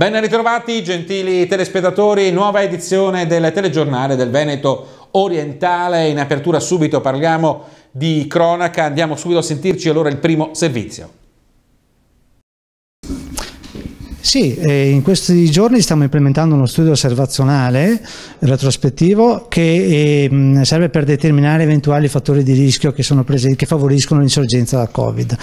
Ben ritrovati gentili telespettatori, nuova edizione del telegiornale del Veneto Orientale. In apertura subito parliamo di cronaca, andiamo subito a sentirci allora il primo servizio. Sì, eh, in questi giorni stiamo implementando uno studio osservazionale retrospettivo che ehm, serve per determinare eventuali fattori di rischio che, presenti, che favoriscono l'insorgenza da Covid.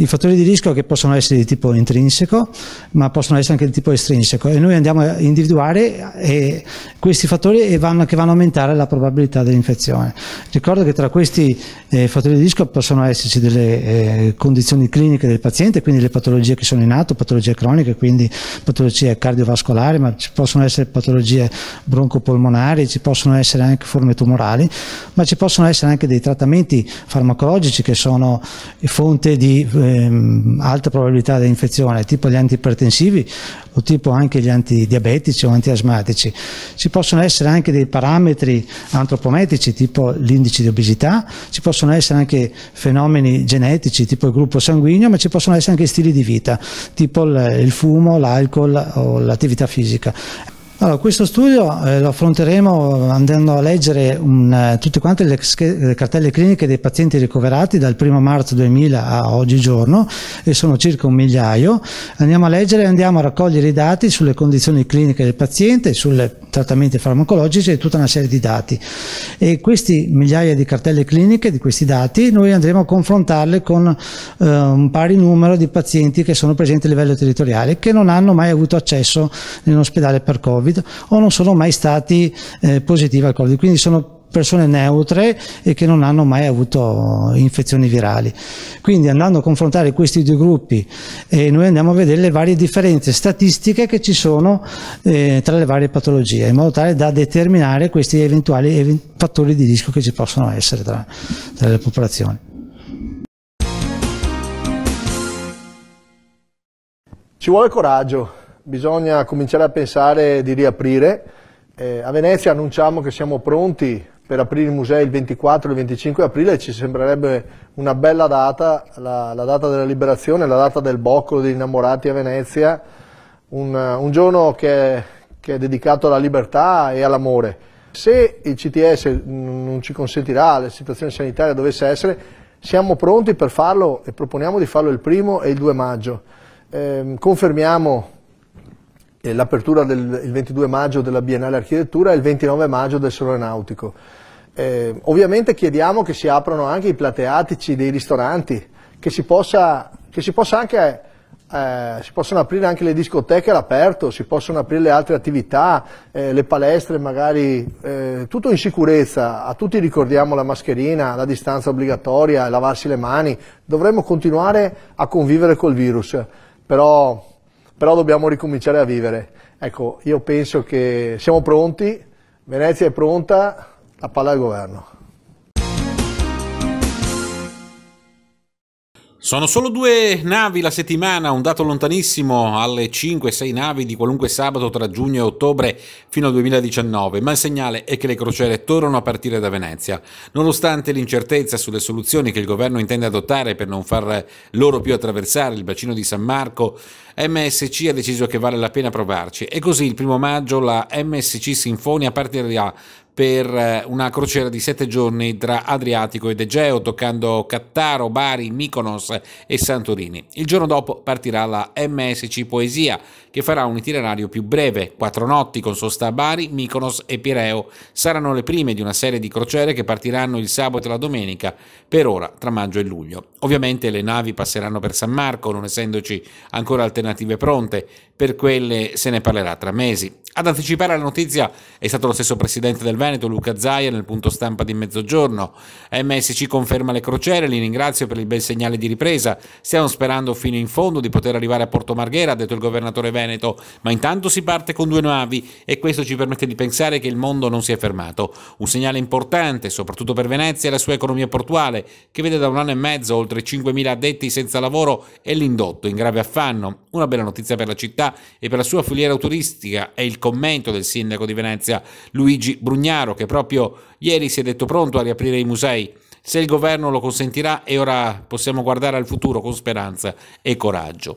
I fattori di rischio che possono essere di tipo intrinseco, ma possono essere anche di tipo estrinseco e noi andiamo a individuare questi fattori e vanno, che vanno a aumentare la probabilità dell'infezione. Ricordo che tra questi eh, fattori di rischio possono esserci delle eh, condizioni cliniche del paziente, quindi le patologie che sono in atto, patologie croniche, quindi patologie cardiovascolari, ma ci possono essere patologie broncopolmonari, ci possono essere anche forme tumorali, ma ci possono essere anche dei trattamenti farmacologici che sono fonte di eh, ehm, alta probabilità di infezione, tipo gli antipertensivi o tipo anche gli antidiabetici o antiasmatici. Ci possono essere anche dei parametri antropometrici, tipo l'indice di obesità, ci possono essere anche fenomeni genetici, tipo il gruppo sanguigno, ma ci possono essere anche stili di vita, tipo il fumo, l'alcol o l'attività fisica. Allora, questo studio eh, lo affronteremo eh, andando a leggere un, eh, tutte quante le, le, cartelle cliniche dei pazienti ricoverati dal 1 marzo 2000 a oggigiorno e sono circa un migliaio. Andiamo a leggere e andiamo a raccogliere i dati sulle condizioni cliniche del paziente, sui trattamenti farmacologici e tutta una serie di dati. E queste migliaia di cartelle cliniche, di questi dati, noi andremo a confrontarle con eh, un pari numero di pazienti che sono presenti a livello territoriale che non hanno mai avuto accesso in un ospedale per Covid subito o non sono mai stati eh, positivi al Covid. Quindi sono persone neutre e che non hanno mai avuto infezioni virali. Quindi andando a confrontare questi due gruppi eh, noi andiamo a vedere le varie differenze statistiche che ci sono eh, tra le varie patologie in modo tale da determinare questi eventuali ev fattori di rischio che ci possono essere tra, tra le popolazioni. Ci vuole coraggio bisogna cominciare a pensare di riaprire. Eh, a Venezia annunciamo che siamo pronti per aprire i musei il 24 e il 25 aprile, ci sembrerebbe una bella data, la, la data della liberazione, la data del boccolo degli innamorati a Venezia, un, un giorno che, che è dedicato alla libertà e all'amore. Se il CTS non ci consentirà, la situazione sanitaria dovesse essere, siamo pronti per farlo e proponiamo di farlo il primo e il 2 maggio. Eh, confermiamo eh, l'apertura del 22 maggio della Biennale Architettura e il 29 maggio del Salone Nautico. Eh, ovviamente chiediamo che si aprano anche i plateatici dei ristoranti, che si, possa, che si, possa anche, eh, si possano aprire anche le discoteche all'aperto, si possono aprire le altre attività, eh, le palestre magari, eh, tutto in sicurezza, a tutti ricordiamo la mascherina, la distanza obbligatoria, lavarsi le mani, dovremmo continuare a convivere col virus, però però dobbiamo ricominciare a vivere. Ecco, io penso che siamo pronti, Venezia è pronta, la palla al governo. Sono solo due navi la settimana, un dato lontanissimo alle 5-6 navi di qualunque sabato tra giugno e ottobre fino al 2019, ma il segnale è che le crociere tornano a partire da Venezia. Nonostante l'incertezza sulle soluzioni che il governo intende adottare per non far loro più attraversare il bacino di San Marco, MSC ha deciso che vale la pena provarci e così il primo maggio la MSC Sinfonia partirà per eh, una crociera di sette giorni tra Adriatico ed Egeo, toccando Cattaro, Bari, Mykonos e Santorini. Il giorno dopo partirà la MSC Poesia, che farà un itinerario più breve, quattro notti con sosta a Bari, Mykonos e Pireo. Saranno le prime di una serie di crociere che partiranno il sabato e la domenica, per ora tra maggio e luglio. Ovviamente le navi passeranno per San Marco, non essendoci ancora alternative alternative pronte, per quelle se ne parlerà tra mesi. Ad anticipare la notizia è stato lo stesso presidente del Veneto, Luca Zaia, nel punto stampa di mezzogiorno. MSC conferma le crociere, li ringrazio per il bel segnale di ripresa. Stiamo sperando fino in fondo di poter arrivare a Porto Marghera, ha detto il governatore Veneto, ma intanto si parte con due navi e questo ci permette di pensare che il mondo non si è fermato. Un segnale importante, soprattutto per Venezia e la sua economia portuale, che vede da un anno e mezzo oltre 5.000 addetti senza lavoro e l'indotto in grave affanno. Una bella notizia per la città e per la sua filiera turistica è il commento del sindaco di Venezia Luigi Brugnaro che proprio ieri si è detto pronto a riaprire i musei. Se il governo lo consentirà e ora possiamo guardare al futuro con speranza e coraggio.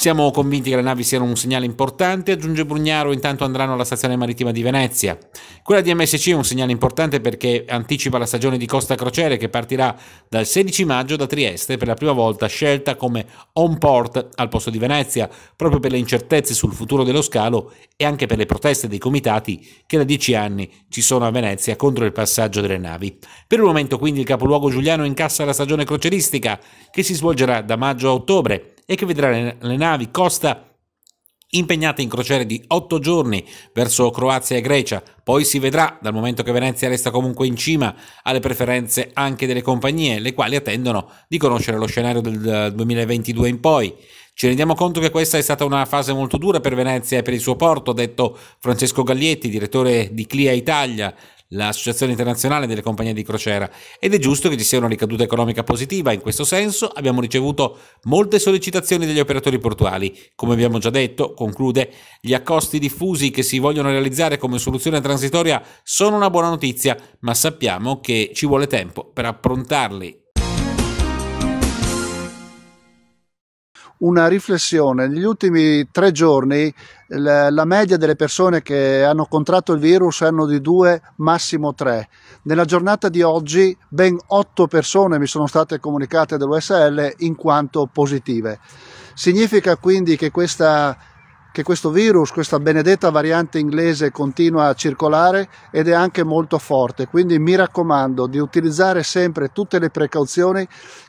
Siamo convinti che le navi siano un segnale importante, aggiunge Brugnaro, intanto andranno alla stazione marittima di Venezia. Quella di MSC è un segnale importante perché anticipa la stagione di Costa Crociere che partirà dal 16 maggio da Trieste per la prima volta scelta come on port al posto di Venezia, proprio per le incertezze sul futuro dello scalo e anche per le proteste dei comitati che da dieci anni ci sono a Venezia contro il passaggio delle navi. Per il momento quindi il capoluogo giuliano incassa la stagione croceristica che si svolgerà da maggio a ottobre e che vedrà le navi Costa impegnate in crociere di otto giorni verso Croazia e Grecia. Poi si vedrà, dal momento che Venezia resta comunque in cima alle preferenze anche delle compagnie, le quali attendono di conoscere lo scenario del 2022 in poi. Ci rendiamo conto che questa è stata una fase molto dura per Venezia e per il suo porto, ha detto Francesco Gallietti, direttore di Clia Italia, l'Associazione Internazionale delle Compagnie di Crociera ed è giusto che ci sia una ricaduta economica positiva. In questo senso abbiamo ricevuto molte sollecitazioni degli operatori portuali. Come abbiamo già detto, conclude, gli accosti diffusi che si vogliono realizzare come soluzione transitoria sono una buona notizia, ma sappiamo che ci vuole tempo per approntarli una riflessione. Negli ultimi tre giorni la, la, media delle persone che hanno contratto il virus erano di due, massimo tre. Nella giornata di oggi ben otto persone mi sono state comunicate dall'USL in quanto positive. Significa quindi che questa che questo virus, questa benedetta variante inglese continua a circolare ed è anche molto forte, quindi mi raccomando di utilizzare sempre tutte le precauzioni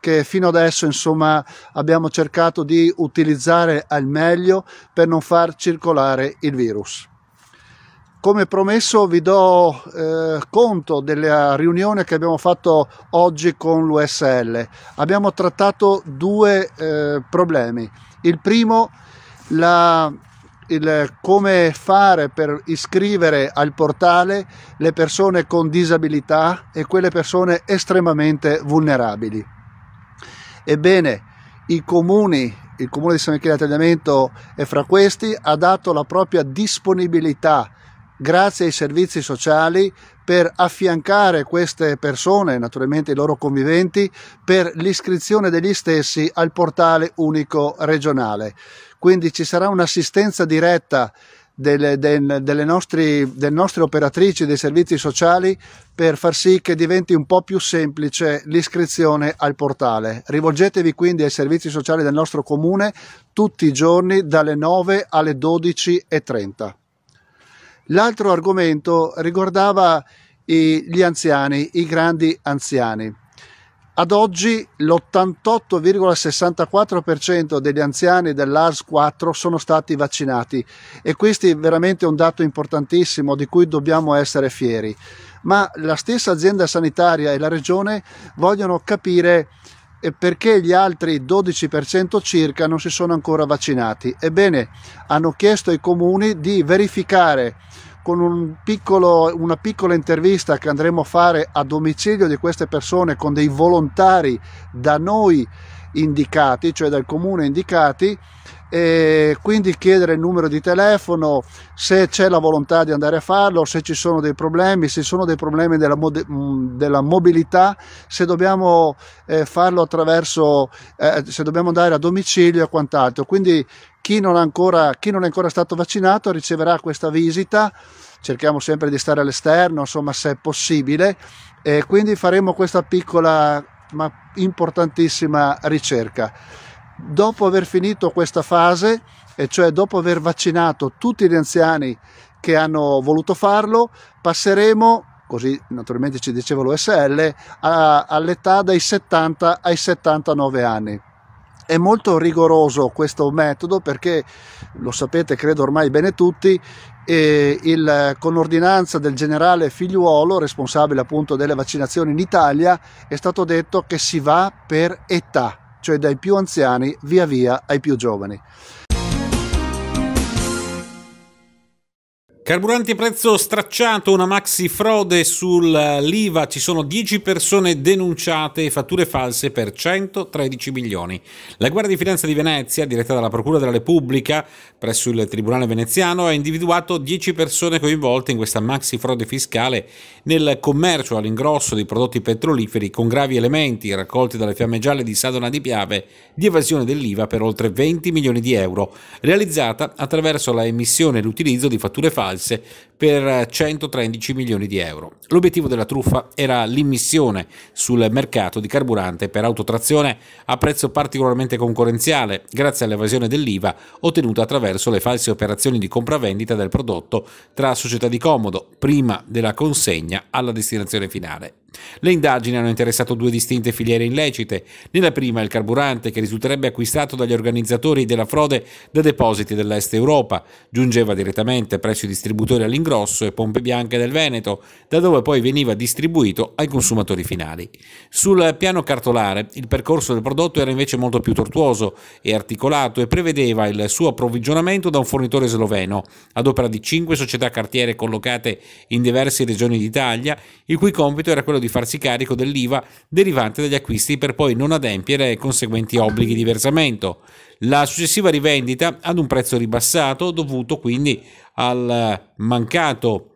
che fino adesso insomma abbiamo cercato di utilizzare al meglio per non far circolare il virus come promesso vi do eh, conto della riunione che abbiamo fatto oggi con l'USL. Abbiamo trattato due eh, problemi. Il primo, la il, come fare per iscrivere al portale le persone con disabilità e quelle persone estremamente vulnerabili. Ebbene, i comuni, il comune di San Michele Tagliamento è fra questi, ha dato la propria disponibilità grazie ai servizi sociali per affiancare queste persone, naturalmente i loro conviventi, per l'iscrizione degli stessi al portale unico regionale quindi ci sarà un'assistenza diretta delle, del, delle, nostre, delle, nostre operatrici dei servizi sociali per far sì che diventi un po' più semplice l'iscrizione al portale. Rivolgetevi quindi ai servizi sociali del nostro comune tutti i giorni dalle 9 alle 12.30. L'altro argomento riguardava i, gli anziani, i grandi anziani. Ad oggi l'88,64% degli anziani dell'ARS-4 sono stati vaccinati e questo è veramente un dato importantissimo di cui dobbiamo essere fieri. Ma la stessa azienda sanitaria e la regione vogliono capire eh, perché gli altri 12% circa non si sono ancora vaccinati. Ebbene, hanno chiesto ai comuni di verificare con un piccolo, una piccola intervista che andremo a fare a domicilio di queste persone con dei volontari da noi indicati, cioè dal comune indicati, e quindi chiedere il numero di telefono, se c'è la volontà di andare a farlo, se ci sono dei problemi, se sono dei problemi della, della mobilità, se dobbiamo eh, farlo attraverso, eh, se dobbiamo andare a domicilio e quant'altro. Quindi chi non, ancora, chi non, è ancora stato vaccinato riceverà questa visita, cerchiamo sempre di stare all'esterno, insomma se è possibile, e quindi faremo questa piccola ma importantissima ricerca. Dopo aver finito questa fase, e cioè dopo aver vaccinato tutti gli anziani che hanno voluto farlo, passeremo così naturalmente ci diceva l'USL, all'età dai 70 ai 79 anni. È molto rigoroso questo metodo perché lo sapete credo ormai bene tutti e il, con ordinanza del generale Figliuolo, responsabile appunto delle vaccinazioni in Italia, è stato detto che si va per età, cioè dai più anziani via via ai più giovani. Carburanti a prezzo stracciato, una maxi frode sull'IVA, ci sono 10 persone denunciate e fatture false per 113 milioni. La Guardia di Finanza di Venezia, diretta dalla Procura della Repubblica presso il Tribunale veneziano, ha individuato 10 persone coinvolte in questa maxi frode fiscale nel commercio all'ingrosso di prodotti petroliferi con gravi elementi raccolti dalle fiamme gialle di Sadona di Piave di evasione dell'IVA per oltre 20 milioni di euro, realizzata attraverso la emissione e l'utilizzo di fatture false false per 113 milioni di euro. L'obiettivo della truffa era l'immissione sul mercato di carburante per autotrazione a prezzo particolarmente concorrenziale, grazie all'evasione dell'IVA ottenuta attraverso le false operazioni di compravendita del prodotto tra società di comodo, prima della consegna alla destinazione finale. Le indagini hanno interessato due distinte filiere illecite. Nella prima il carburante che risulterebbe acquistato dagli organizzatori della frode da depositi dell'Est Europa giungeva direttamente presso i distributori distributori all'ingrosso e Pompe Bianche del Veneto, da dove poi veniva distribuito ai consumatori finali. Sul piano cartolare il percorso del prodotto era invece molto più tortuoso e articolato e prevedeva il suo approvvigionamento da un fornitore sloveno, ad opera di cinque società cartiere collocate in diverse regioni d'Italia, il cui compito era quello di farsi carico dell'IVA derivante dagli acquisti per poi non adempiere ai conseguenti obblighi di versamento la successiva rivendita ad un prezzo ribassato dovuto quindi al mancato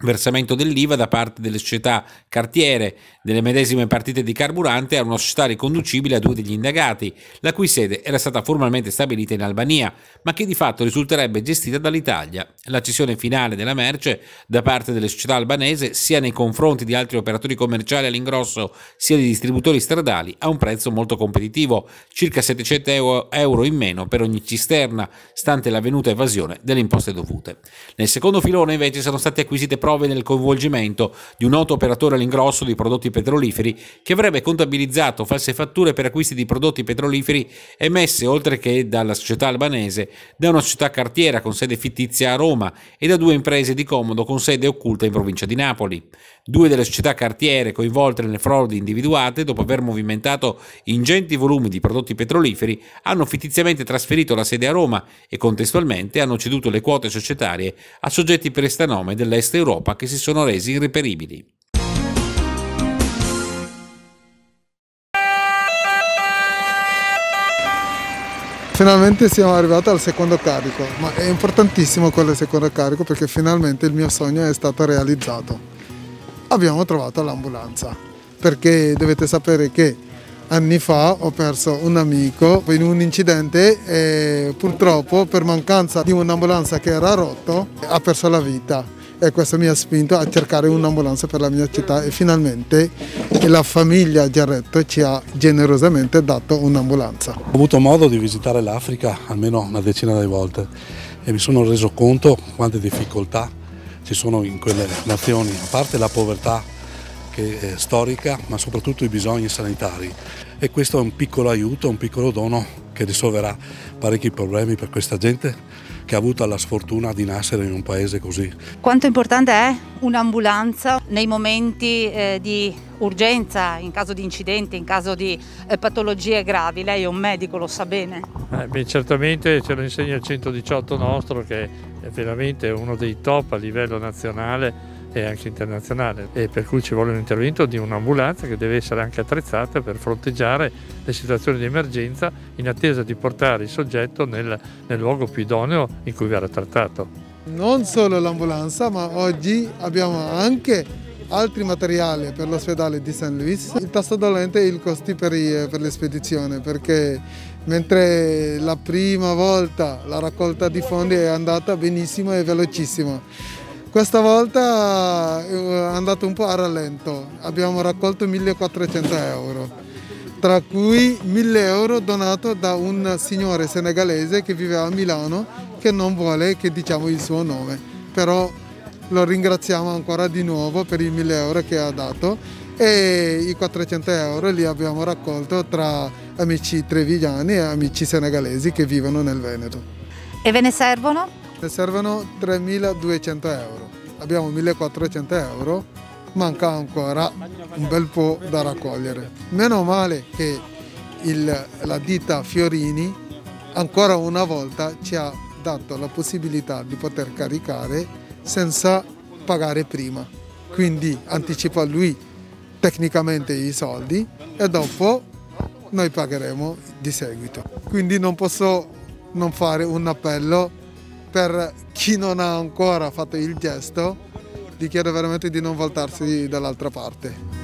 versamento dell'IVA da parte delle società cartiere delle medesime partite di carburante a una società riconducibile a due degli indagati, la cui sede era stata formalmente stabilita in Albania, ma che di fatto risulterebbe gestita dall'Italia. La cessione finale della merce da parte delle società albanese, sia nei confronti di altri operatori commerciali all'ingrosso, sia di distributori stradali, a un prezzo molto competitivo, circa 700 euro in meno per ogni cisterna, stante l'avvenuta evasione delle imposte dovute. Nel secondo filone invece sono state acquisite prove prove del coinvolgimento di un noto operatore all'ingrosso di prodotti petroliferi che avrebbe contabilizzato false fatture per acquisti di prodotti petroliferi emesse oltre che dalla società albanese, da una società cartiera con sede fittizia a Roma e da due imprese di comodo con sede occulta in provincia di Napoli. Due delle società cartiere coinvolte nelle frodi individuate, dopo aver movimentato ingenti volumi di prodotti petroliferi, hanno fittiziamente trasferito la sede a Roma e contestualmente hanno ceduto le quote societarie a soggetti prestanome dell'Est Europa che si sono resi irreperibili. finalmente siamo arrivati al secondo carico, ma è importantissimo quello secondo carico perché finalmente il mio sogno è stato realizzato abbiamo trovato l'ambulanza, perché dovete sapere che anni fa ho perso un amico in un incidente e purtroppo per mancanza di un'ambulanza che era rotta ha perso la vita e questo mi ha spinto a cercare un'ambulanza per la mia città e finalmente la famiglia Giarretto ci ha generosamente dato un'ambulanza. Ho avuto modo di visitare l'Africa almeno una decina di volte e mi sono reso conto quante difficoltà ci sono in quelle nazioni, a parte la povertà che è storica, ma soprattutto i bisogni sanitari. E questo è un piccolo aiuto, un piccolo dono che risolverà parecchi problemi per questa gente che ha avuto la sfortuna di nascere in un paese così. Quanto importante è un'ambulanza nei momenti eh, di urgenza, in caso di incidenti, in caso di eh, patologie gravi? Lei è un medico, lo sa bene. Eh, beh, certamente ce lo insegna il 118 nostro che è veramente uno dei top a livello nazionale e anche internazionale e per cui ci vuole un intervento di un'ambulanza che deve essere anche attrezzata per fronteggiare le situazioni di emergenza in attesa di portare il soggetto nel, nel luogo più idoneo in cui verrà trattato. Non solo l'ambulanza ma oggi abbiamo anche altri materiali per l'ospedale di San Luis. Il tasto dolente e il costi per, per le spedizioni perché mentre la prima volta la raccolta di fondi è andata benissimo e velocissima. Questa volta eh, è andato un po' a rallento, abbiamo raccolto 1400 euro tra cui 1000 euro donato da un signore senegalese che vive a Milano che non vuole che diciamo il suo nome, però lo ringraziamo ancora di nuovo per i 1000 euro che ha dato e i 400 euro li abbiamo raccolto tra amici trevigliani e amici senegalesi che vivono nel Veneto. E ve ne servono? Ne servono 3.200 euro, abbiamo 1.400 euro, manca ancora un bel po' da raccogliere. Meno male che il, la ditta Fiorini ancora una volta ci ha dato la possibilità di poter caricare senza pagare prima. Quindi anticipa lui tecnicamente i soldi e dopo noi pagheremo di seguito. Quindi non posso non fare un appello per chi non ha ancora fatto il gesto, chiedo veramente di non voltarsi dall'altra parte.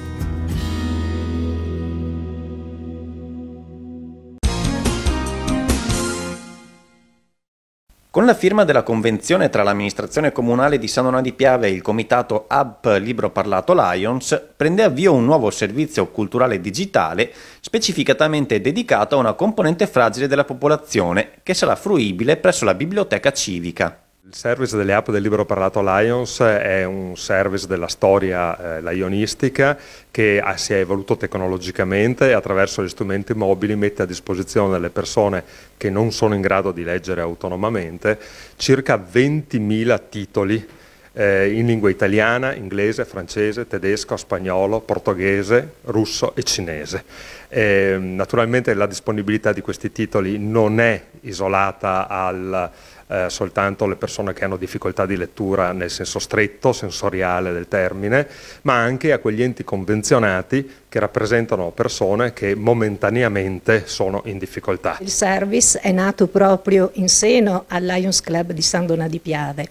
Con la firma della convenzione tra l'amministrazione comunale di San Donà di Piave e il comitato App Libro Parlato Lions prende avvio un nuovo servizio culturale digitale specificatamente dedicato a una componente fragile della popolazione che sarà fruibile presso la biblioteca civica. Il service delle app del libero parlato Lions è un service della storia eh, lionistica che ha, si è evoluto tecnologicamente e attraverso gli strumenti mobili mette a disposizione delle persone che non sono in grado di leggere autonomamente circa 20.000 titoli eh, in lingua italiana, inglese, francese, tedesco, spagnolo, portoghese, russo e cinese. Eh, naturalmente la disponibilità di questi titoli non è isolata al, eh, soltanto alle persone che hanno difficoltà di lettura nel senso stretto, sensoriale del termine, ma anche a quegli enti convenzionati che rappresentano persone che momentaneamente sono in difficoltà. Il service è nato proprio in seno al Lions Club di San Donà di Piave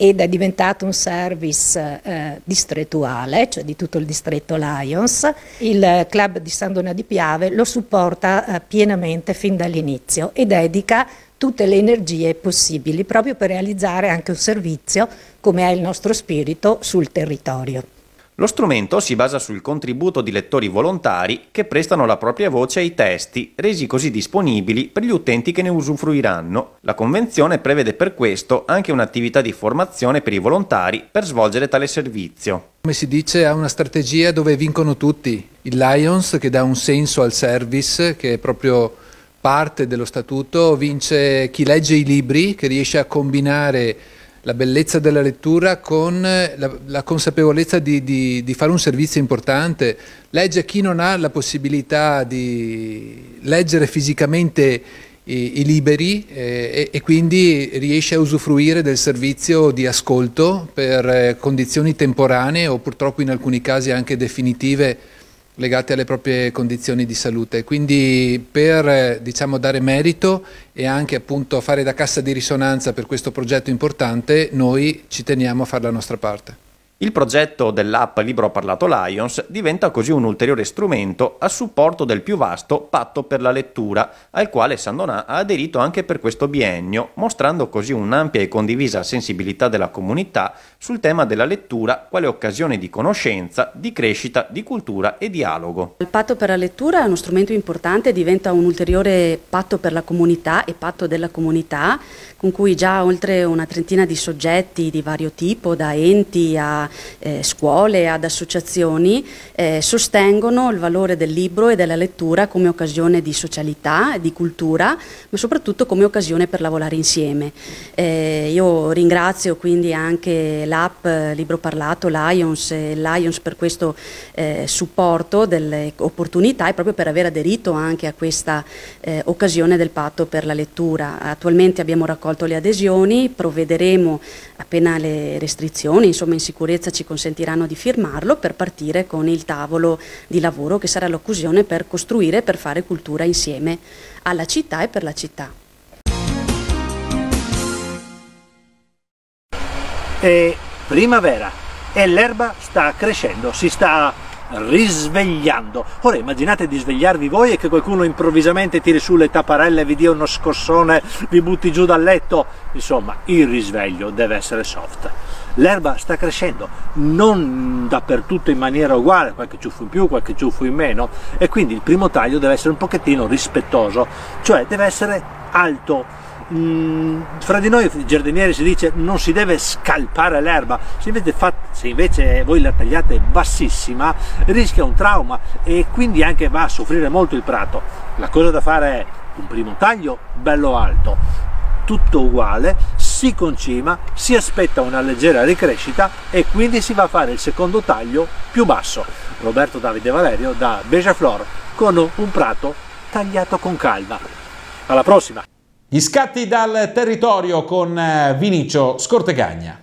ed è diventato un service eh, distrettuale, cioè di tutto il distretto Lions. Il club di San Donato di Piave lo supporta eh, pienamente fin dall'inizio e dedica tutte le energie possibili proprio per realizzare anche un servizio come è il nostro spirito sul territorio. Lo strumento si basa sul contributo di lettori volontari che prestano la propria voce ai testi, resi così disponibili per gli utenti che ne usufruiranno. La convenzione prevede per questo anche un'attività di formazione per i volontari per svolgere tale servizio. Come si dice, ha una strategia dove vincono tutti. Il Lions, che dà un senso al service, che è proprio parte dello statuto, vince chi legge i libri, che riesce a combinare la bellezza della lettura con eh, la, la consapevolezza di, di, di, fare un servizio importante. Legge chi non ha la possibilità di leggere fisicamente i, i liberi eh, e, e, quindi riesce a usufruire del servizio di ascolto per eh, condizioni temporanee o purtroppo in alcuni casi anche definitive legate alle proprie condizioni di salute. Quindi per eh, diciamo, dare merito e anche appunto, fare da cassa di risonanza per questo progetto importante, noi ci teniamo a fare la nostra parte. Il progetto dell'app Libro Parlato Lions diventa così un ulteriore strumento a supporto del più vasto patto per la lettura, al quale Sandonà ha aderito anche per questo biennio, mostrando così un'ampia e condivisa sensibilità della comunità sul tema della lettura quale occasione di conoscenza, di crescita, di cultura e dialogo. Il patto per la lettura è uno strumento importante, diventa un ulteriore patto per la comunità e patto della comunità, con cui già oltre una trentina di soggetti di vario tipo, da enti a eh, scuole, ad associazioni, eh, sostengono il valore del libro e della lettura come occasione di socialità, di cultura, ma soprattutto come occasione per lavorare insieme. Eh, io ringrazio quindi anche l'app eh, Libro Parlato, Lions e Lions per questo eh, supporto delle opportunità e proprio per aver aderito anche a questa eh, occasione del patto per la lettura. Attualmente abbiamo raccolto le adesioni, provvederemo appena le restrizioni, insomma in sicurezza sicurezza ci consentiranno di firmarlo per partire con il tavolo di lavoro che sarà l'occasione per costruire e per fare cultura insieme alla città e per la città. È primavera e l'erba sta crescendo, si sta risvegliando. Ora immaginate di svegliarvi voi e che qualcuno improvvisamente tiri su le tapparelle, vi dia uno scossone, vi butti giù dal letto. Insomma, il risveglio deve essere soft l'erba sta crescendo, non dappertutto in maniera uguale, qualche ciuffo in più, qualche ciuffo in meno e quindi il primo taglio deve essere un pochettino rispettoso, cioè deve essere alto. Mm, fra di noi giardinieri si dice non si deve scalpare l'erba se invece, fa, se invece, voi la tagliate bassissima rischia un trauma e quindi anche va a soffrire molto il prato la cosa da fare è un primo taglio bello alto tutto uguale si concima, si aspetta una leggera ricrescita e quindi si va a fare il secondo taglio più basso. Roberto Davide Valerio da Bejaflor con un prato tagliato con calma. Alla prossima! Gli scatti dal territorio con eh, Vinicio Scortegagna.